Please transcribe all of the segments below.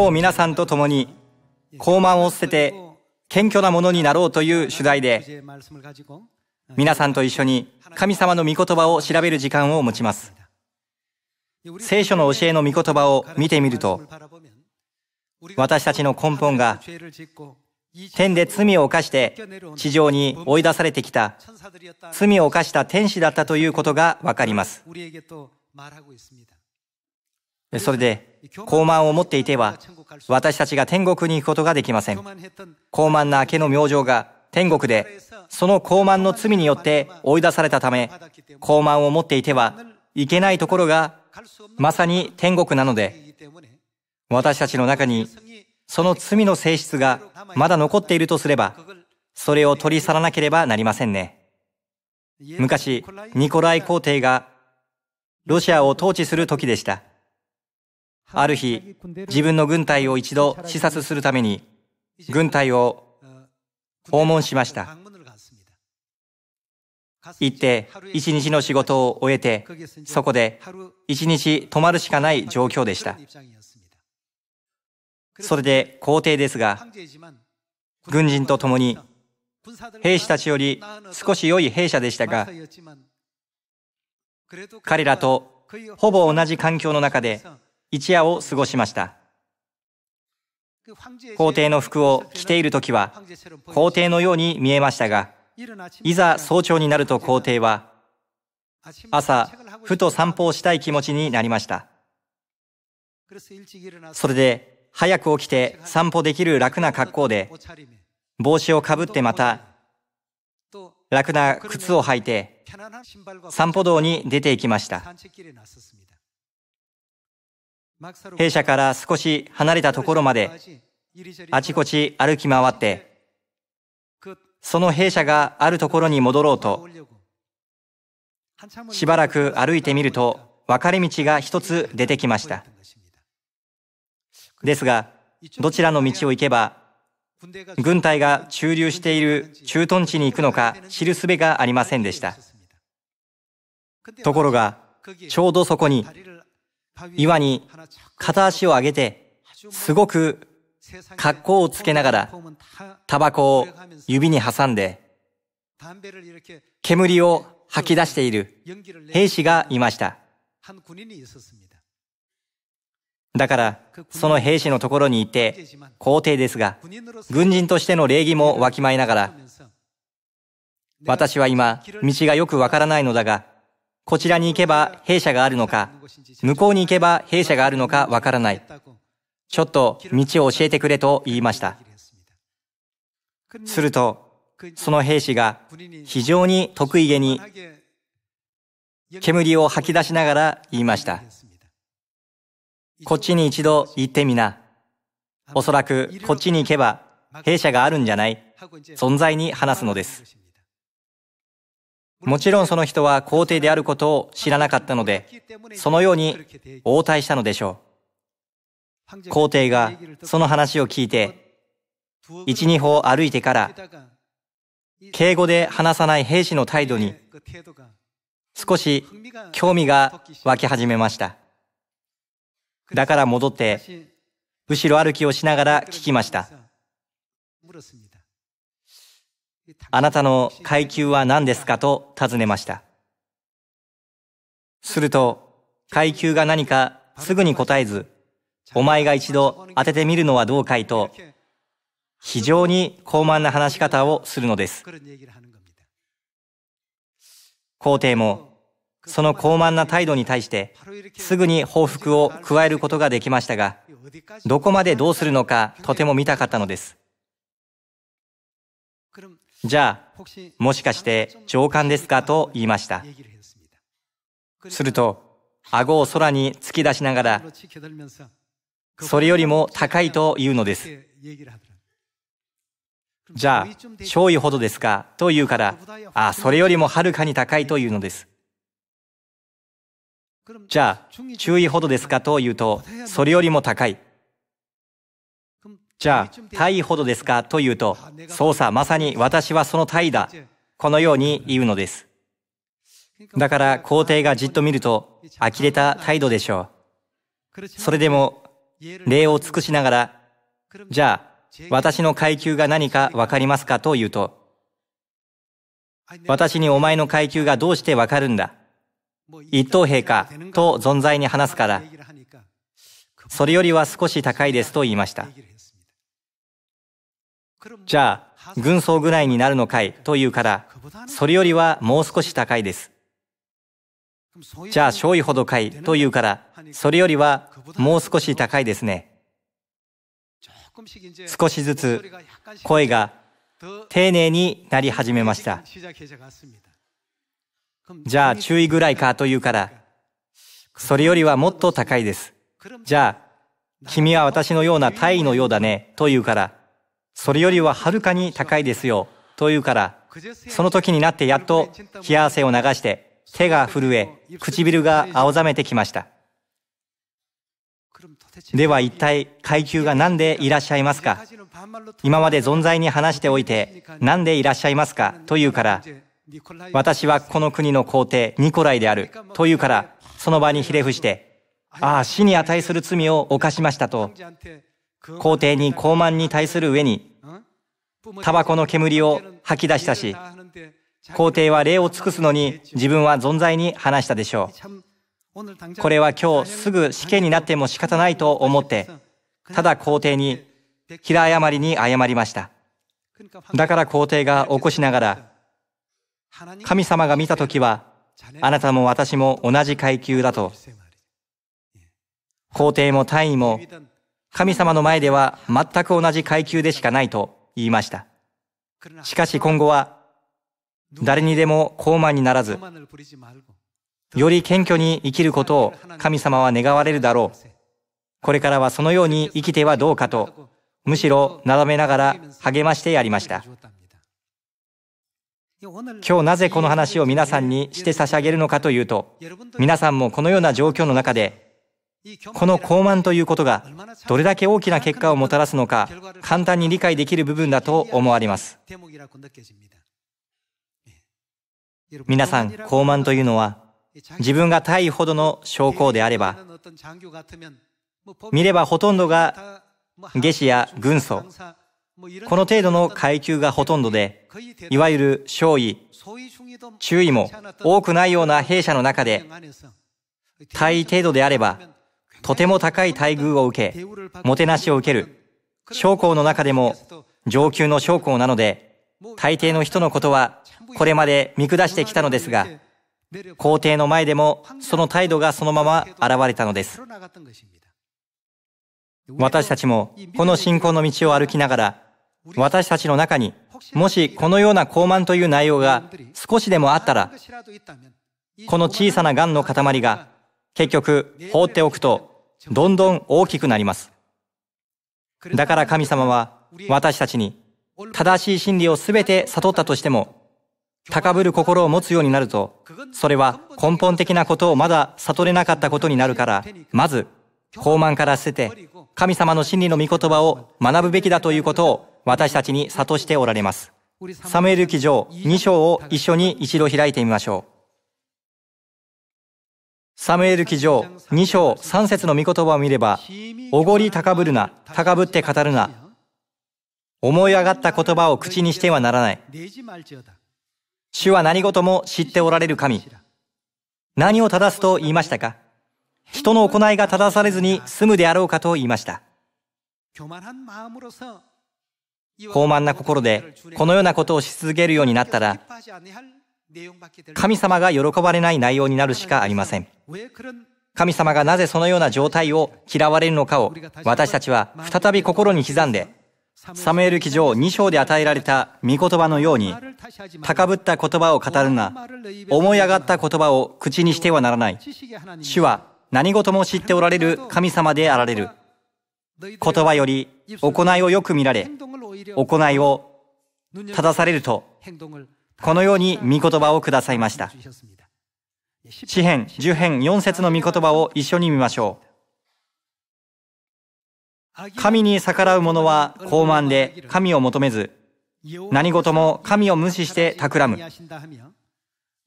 今日皆さんと共に高慢を捨てて謙虚なものになろうという主題で皆さんと一緒に神様の御言葉を調べる時間を持ちます聖書の教えの御言葉を見てみると私たちの根本が天で罪を犯して地上に追い出されてきた罪を犯した天使だったということがわかりますそれで、高慢を持っていては、私たちが天国に行くことができません。高慢な明けの明星が天国で、その高慢の罪によって追い出されたため、高慢を持っていてはいけないところが、まさに天国なので、私たちの中に、その罪の性質がまだ残っているとすれば、それを取り去らなければなりませんね。昔、ニコライ皇帝がロシアを統治する時でした。ある日、自分の軍隊を一度視察するために、軍隊を訪問しました。行って、一日の仕事を終えて、そこで一日泊まるしかない状況でした。それで皇帝ですが、軍人と共に、兵士たちより少し良い兵舎でしたが、彼らとほぼ同じ環境の中で一夜を過ごしました。皇帝の服を着ている時は皇帝のように見えましたが、いざ早朝になると皇帝は、朝、ふと散歩をしたい気持ちになりました。それで、早く起きて散歩できる楽な格好で、帽子をかぶってまた、楽な靴を履いて、散歩道に出て行きました。弊社から少し離れたところまで、あちこち歩き回って、その弊社があるところに戻ろうと、しばらく歩いてみると、分かれ道が一つ出てきました。ですが、どちらの道を行けば、軍隊が駐留している駐屯地に行くのか知るすべがありませんでした。ところが、ちょうどそこに岩に片足を上げて、すごく格好をつけながら、タバコを指に挟んで、煙を吐き出している兵士がいました。だから、その兵士のところに行って、皇帝ですが、軍人としての礼儀もわきまえながら、私は今、道がよくわからないのだが、こちらに行けば弊社があるのか、向こうに行けば弊社があるのかわからない。ちょっと道を教えてくれと言いました。すると、その兵士が非常に得意げに煙を吐き出しながら言いました。こっちに一度行ってみな。おそらくこっちに行けば弊社があるんじゃない。存在に話すのです。もちろんその人は皇帝であることを知らなかったので、そのように応対したのでしょう。皇帝がその話を聞いて、一、二歩歩いてから、敬語で話さない兵士の態度に、少し興味が湧き始めました。だから戻って、後ろ歩きをしながら聞きました。あなたの階級は何ですかと尋ねました。すると、階級が何かすぐに答えず、お前が一度当ててみるのはどうかいと、非常に高慢な話し方をするのです。皇帝も、その高慢な態度に対して、すぐに報復を加えることができましたが、どこまでどうするのかとても見たかったのです。じゃあ、もしかして上官ですかと言いました。すると、顎を空に突き出しながら、それよりも高いと言うのです。じゃあ、少尉ほどですかと言うから、あ、それよりもはるかに高いというのです。じゃあ、中尉ほどですかと言うと、それよりも高い。じゃあ、タイほどですかというと、そうさ、まさに私はそのタイだ。このように言うのです。だから皇帝がじっと見ると、呆れた態度でしょう。それでも、礼を尽くしながら、じゃあ、私の階級が何かわかりますかと言うと、私にお前の階級がどうしてわかるんだ一等兵か、と存在に話すから、それよりは少し高いですと言いました。じゃあ、軍曹ぐらいになるのかいというから、それよりはもう少し高いです。じゃあ、少尉ほどかいというから、それよりはもう少し高いですね。少しずつ声が丁寧になり始めました。じゃあ、注意ぐらいかというから、それよりはもっと高いです。じゃあ、君は私のような大尉のようだねというから、それよりははるかに高いですよ、と言うから、その時になってやっと冷や汗を流して、手が震え、唇が青ざめてきました。では一体階級が何でいらっしゃいますか今まで存在に話しておいて何でいらっしゃいますかと言うから私はこの国の皇帝ニコライであるというからその場にひれ伏してああ死に値する罪を犯しましたと皇帝に高慢に対する上にタバコの煙を吐き出したし皇帝は礼を尽くすのに自分は存在に話したでしょうこれは今日すぐ死刑になっても仕方ないと思ってただ皇帝に平誤りに謝りましただから皇帝が起こしながら神様が見た時はあなたも私も同じ階級だと皇帝も単位も神様の前では全く同じ階級でしかないと言いました。しかし今後は、誰にでも高慢にならず、より謙虚に生きることを神様は願われるだろう。これからはそのように生きてはどうかと、むしろなだめながら励ましてやりました。今日なぜこの話を皆さんにして差し上げるのかというと、皆さんもこのような状況の中で、この高慢ということがどれだけ大きな結果をもたらすのか簡単に理解できる部分だと思われます皆さん高慢というのは自分が大位ほどの将校であれば見ればほとんどが下士や軍曹この程度の階級がほとんどで、いわゆる少尉、中意も多くないような弊社の中で、大位程度であれば、とても高い待遇を受け、もてなしを受ける。将校の中でも上級の将校なので、大抵の人のことはこれまで見下してきたのですが、皇帝の前でもその態度がそのまま現れたのです。私たちもこの信仰の道を歩きながら、私たちの中にもしこのような高慢という内容が少しでもあったら、この小さな癌の塊が結局放っておくとどんどん大きくなります。だから神様は私たちに正しい真理を全て悟ったとしても高ぶる心を持つようになるとそれは根本的なことをまだ悟れなかったことになるからまず傲慢から捨てて神様の真理の御言葉を学ぶべきだということを私たちに諭しておられます。サムエル記上2章を一緒に一度開いてみましょう。サムエル記上2章3節の御言葉を見れば、おごり高ぶるな、高ぶって語るな。思い上がった言葉を口にしてはならない。主は何事も知っておられる神。何を正すと言いましたか人の行いが正されずに済むであろうかと言いました。傲慢な心でこのようなことをし続けるようになったら、神様が喜ばれない内容になるしかありません。神様がなぜそのような状態を嫌われるのかを私たちは再び心に刻んで、サムエル記上2章で与えられた御言葉のように、高ぶった言葉を語るな、思い上がった言葉を口にしてはならない。主は何事も知っておられる神様であられる。言葉より行いをよく見られ、行いを正されると、このように御言葉をくださいました。詩編十0編節の御言葉を一緒に見ましょう。神に逆らう者は傲慢で神を求めず、何事も神を無視して企む。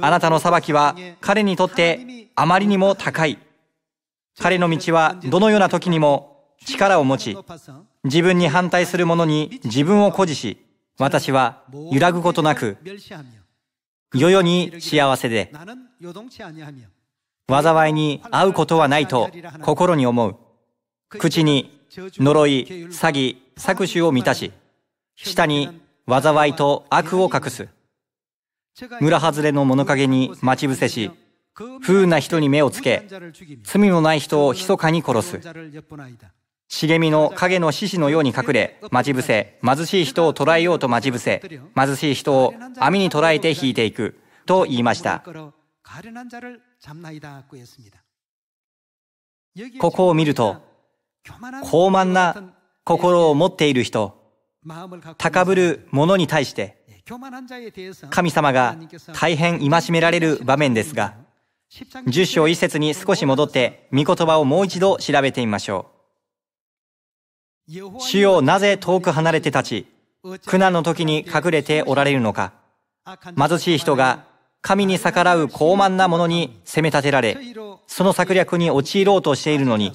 あなたの裁きは彼にとってあまりにも高い。彼の道はどのような時にも力を持ち、自分に反対する者に自分を誇示し、私は揺らぐことなく、世々に幸せで、災いに会うことはないと心に思う。口に呪い、詐欺、搾取を満たし、下に災いと悪を隠す。村外れの物陰に待ち伏せし、不運な人に目をつけ、罪のない人を密かに殺す。茂みの影の獅子のように隠れ、待ち伏せ、貧しい人を捕らえようと待ち伏せ、貧しい人を網に捕らえて引いていく、と言いました。ここを見ると、傲慢な心を持っている人、高ぶる者に対して、神様が大変戒められる場面ですが、10章1節に少し戻って、御言葉をもう一度調べてみましょう。主よなぜ遠く離れて立ち、苦難の時に隠れておられるのか。貧しい人が神に逆らう傲慢な者に責め立てられ、その策略に陥ろうとしているのに、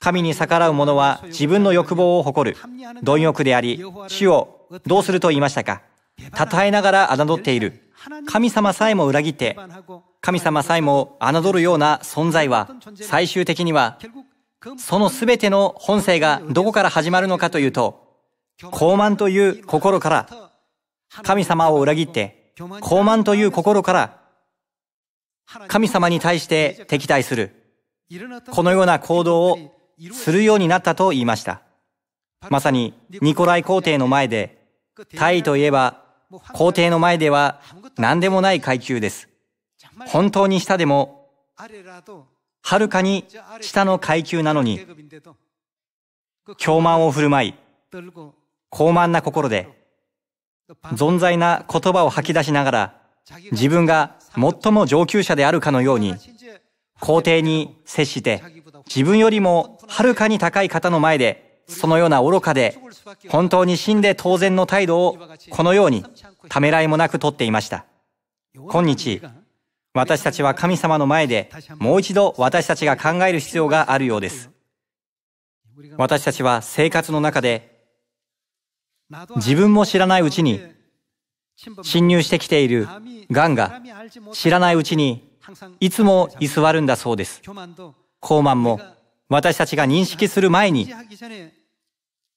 神に逆らう者は自分の欲望を誇る、貪欲であり、主をどうすると言いましたか。称えながら侮っている。神様さえも裏切って、神様さえも侮るような存在は、最終的にはその全ての本性がどこから始まるのかというと、傲慢という心から、神様を裏切って、傲慢という心から、神様に対して敵対する、このような行動をするようになったと言いました。まさにニコライ皇帝の前で、大尉といえば皇帝の前では何でもない階級です。本当に下でもはるかに下の階級なのに、凶慢を振る舞い、高慢な心で、存在な言葉を吐き出しながら、自分が最も上級者であるかのように、皇帝に接して、自分よりもはるかに高い方の前で、そのような愚かで、本当に死んで当然の態度を、このように、ためらいもなくとっていました。今日、私たちは神様の前でもう一度私たちが考える必要があるようです。私たちは生活の中で自分も知らないうちに侵入してきているがんが知らないうちにいつも居座るんだそうです。高慢も私たちが認識する前に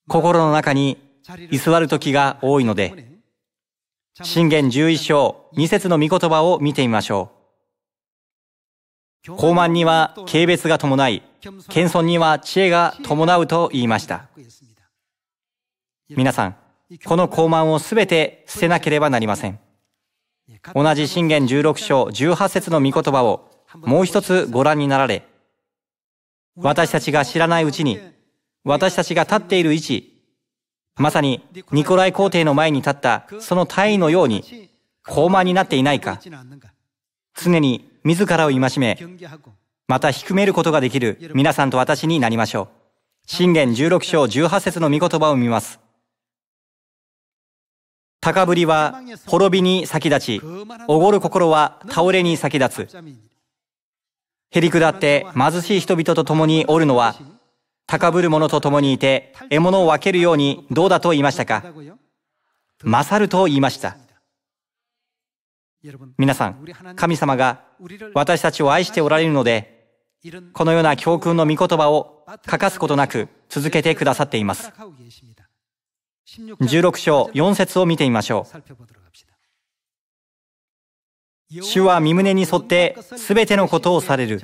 心の中に居座る時が多いので信玄11章2節の御言葉を見てみましょう。高慢には軽蔑が伴い、謙遜には知恵が伴うと言いました。皆さん、この高慢をすべて捨てなければなりません。同じ信玄16章18節の御言葉をもう一つご覧になられ、私たちが知らないうちに、私たちが立っている位置、まさにニコライ皇帝の前に立ったその隊員のように、高慢になっていないか、常に自らを戒め、また低めることができる皆さんと私になりましょう。信玄16章18節の御言葉を見ます。高ぶりは滅びに先立ち、おごる心は倒れに先立つ。へりくだって貧しい人々と共におるのは、高ぶる者と共にいて獲物を分けるようにどうだと言いましたか勝ると言いました。皆さん、神様が私たちを愛しておられるので、このような教訓の御言葉を欠かすことなく続けてくださっています。16章4節を見てみましょう。主は身胸に沿って全てのことをされる。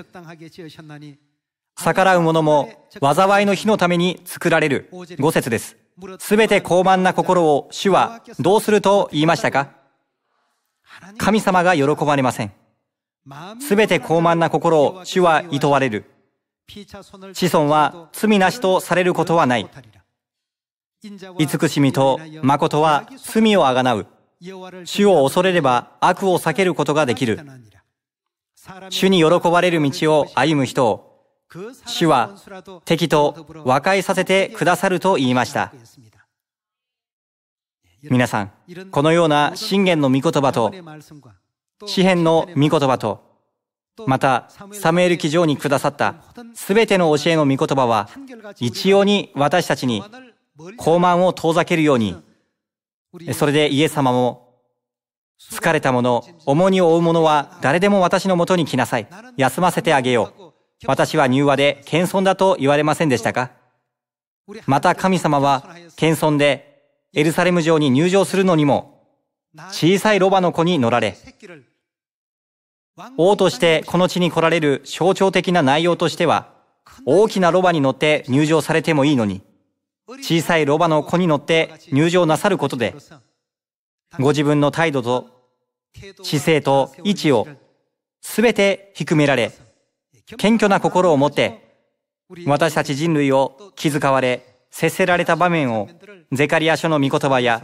逆らう者も災いの日のために作られる。5節です。すべて傲慢な心を主はどうすると言いましたか神様が喜ばれません。すべて高慢な心を主は厭われる。子孫は罪なしとされることはない。慈しみと誠は罪をあがなう。主を恐れれば悪を避けることができる。主に喜ばれる道を歩む人を、主は敵と和解させてくださると言いました。皆さん、このような信玄の御言葉と、詩篇の御言葉と、また、サムエル記上にくださったすべての教えの御言葉は、一様に私たちに、傲慢を遠ざけるように、それでイエス様も、疲れた者、重荷を負う者は誰でも私のもとに来なさい。休ませてあげよう。私は柔和で謙遜だと言われませんでしたかまた神様は謙遜でエルサレム城に入城するのにも、小さいロバの子に乗られ、王としてこの地に来られる象徴的な内容としては、大きなロバに乗って入場されてもいいのに、小さいロバの子に乗って入場なさることで、ご自分の態度と姿勢と位置をすべて低められ、謙虚な心を持って、私たち人類を気遣われ、接せられた場面をゼカリア書の御言葉や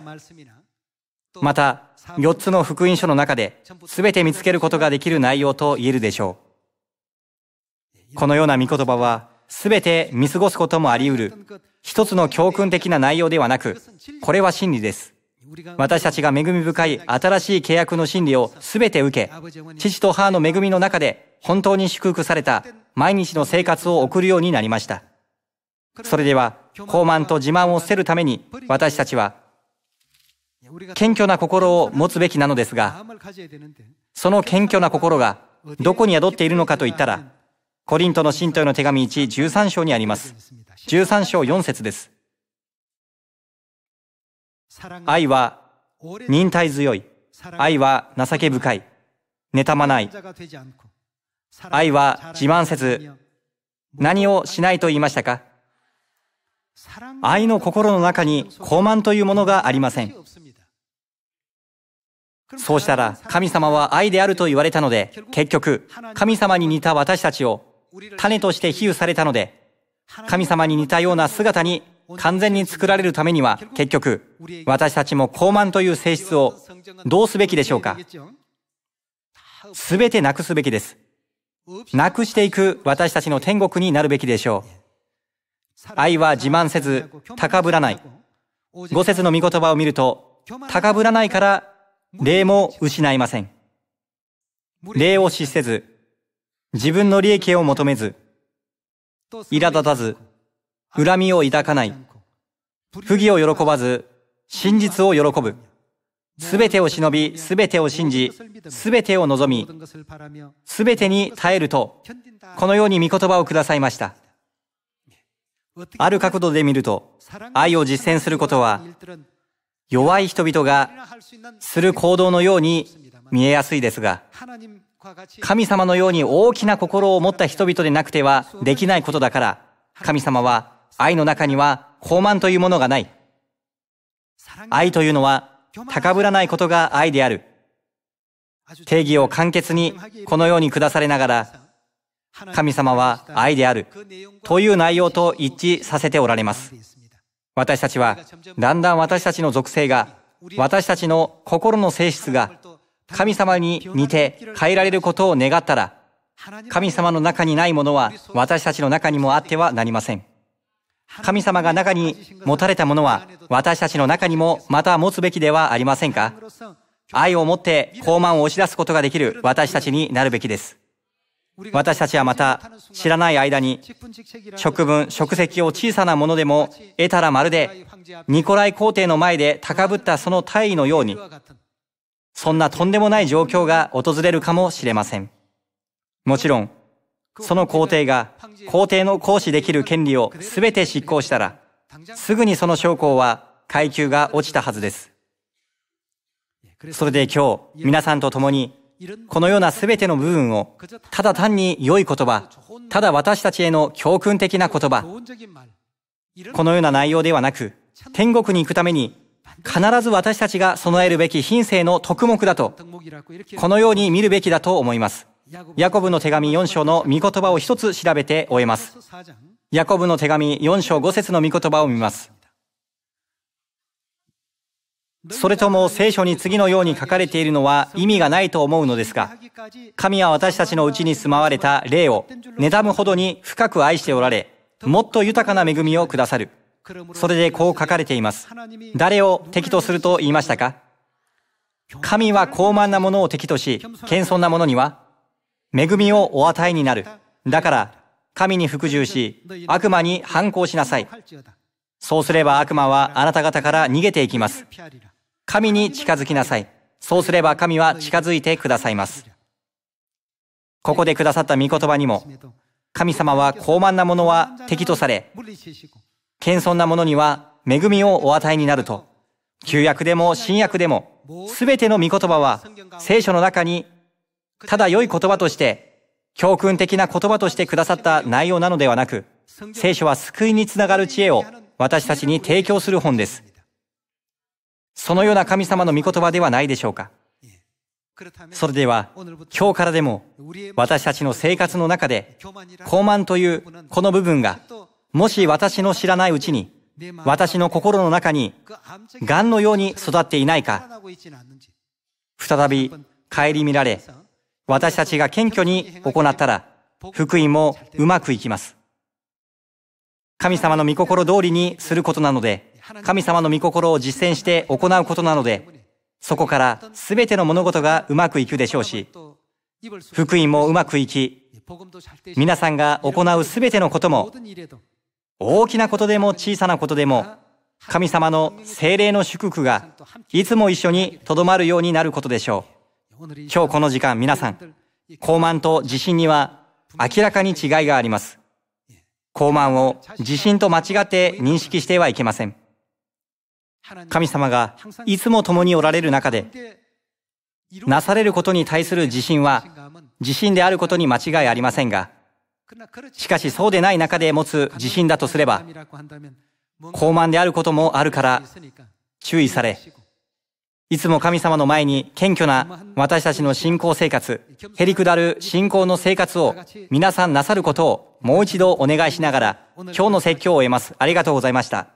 また四つの福音書の中で全て見つけることができる内容と言えるでしょうこのような御言葉は全て見過ごすこともあり得る一つの教訓的な内容ではなくこれは真理です私たちが恵み深い新しい契約の真理を全て受け父と母の恵みの中で本当に祝福された毎日の生活を送るようになりましたそれでは高慢と自慢を捨てるために私たちは謙虚な心を持つべきなのですがその謙虚な心がどこに宿っているのかといったらコリントの信徒への手紙1、13章にあります。13章4節です。愛は忍耐強い。愛は情け深い。妬まない。愛は自慢せず、何をしないと言いましたか愛の心の中に高慢というものがありません。そうしたら神様は愛であると言われたので、結局、神様に似た私たちを種として比喩されたので、神様に似たような姿に完全に作られるためには、結局、私たちも高慢という性質をどうすべきでしょうかすべてなくすべきです。なくしていく私たちの天国になるべきでしょう。愛は自慢せず高ぶらない。五節の御言葉を見ると、高ぶらないから礼も失いません。礼を失せず、自分の利益を求めず、苛立たず、恨みを抱かない、不義を喜ばず、真実を喜ぶ。すべてを忍び、すべてを信じ、すべてを望み、すべてに耐えると、このように御言葉をくださいました。ある角度で見ると、愛を実践することは、弱い人々がする行動のように見えやすいですが、神様のように大きな心を持った人々でなくてはできないことだから、神様は愛の中には高慢というものがない。愛というのは高ぶらないことが愛である。定義を簡潔にこのように下されながら、神様は愛であるという内容と一致させておられます。私たちは、だんだん私たちの属性が、私たちの心の性質が、神様に似て変えられることを願ったら、神様の中にないものは私たちの中にもあってはなりません。神様が中に持たれたものは私たちの中にもまた持つべきではありませんか愛を持って高慢を押し出すことができる私たちになるべきです。私たちはまた知らない間に職分、職責を小さなものでも得たらまるでニコライ皇帝の前で高ぶったその大尉のようにそんなとんでもない状況が訪れるかもしれません。もちろんその皇帝が皇帝の行使できる権利を全て執行したらすぐにその将校は階級が落ちたはずです。それで今日皆さんと共にこのような全ての部分を、ただ単に良い言葉、ただ私たちへの教訓的な言葉、このような内容ではなく、天国に行くために、必ず私たちが備えるべき品性の徳目だと、このように見るべきだと思います。ヤコブの手紙4章の御言葉を一つ調べて終えます。ヤコブの手紙4章5節の御言葉を見ます。それとも聖書に次のように書かれているのは意味がないと思うのですが、神は私たちのうちに住まわれた霊を妬むほどに深く愛しておられ、もっと豊かな恵みをくださる。それでこう書かれています。誰を敵とすると言いましたか神は傲慢なものを敵とし、謙遜なものには、恵みをお与えになる。だから、神に服従し、悪魔に反抗しなさい。そうすれば悪魔はあなた方から逃げていきます。神に近づきなさい。そうすれば神は近づいてくださいます。ここでくださった御言葉にも、神様は傲慢な者は敵とされ、謙遜な者には恵みをお与えになると、旧約でも新約でも、すべての御言葉は聖書の中に、ただ良い言葉として、教訓的な言葉としてくださった内容なのではなく、聖書は救いにつながる知恵を私たちに提供する本です。そのような神様の御言葉ではないでしょうか。それでは、今日からでも、私たちの生活の中で、高慢というこの部分が、もし私の知らないうちに、私の心の中に、癌のように育っていないか、再び顧みられ、私たちが謙虚に行ったら、福音もうまくいきます。神様の御心通りにすることなので、神様の御心を実践して行うことなので、そこから全ての物事がうまくいくでしょうし、福音もうまくいき、皆さんが行う全てのことも、大きなことでも小さなことでも、神様の精霊の祝福がいつも一緒にとどまるようになることでしょう。今日この時間皆さん、高慢と自信には明らかに違いがあります。高慢を自信と間違って認識してはいけません。神様がいつも共におられる中で、なされることに対する自信は、自信であることに間違いありませんが、しかしそうでない中で持つ自信だとすれば、傲慢であることもあるから注意され、いつも神様の前に謙虚な私たちの信仰生活、へりくだる信仰の生活を皆さんなさることをもう一度お願いしながら、今日の説教を終えます。ありがとうございました。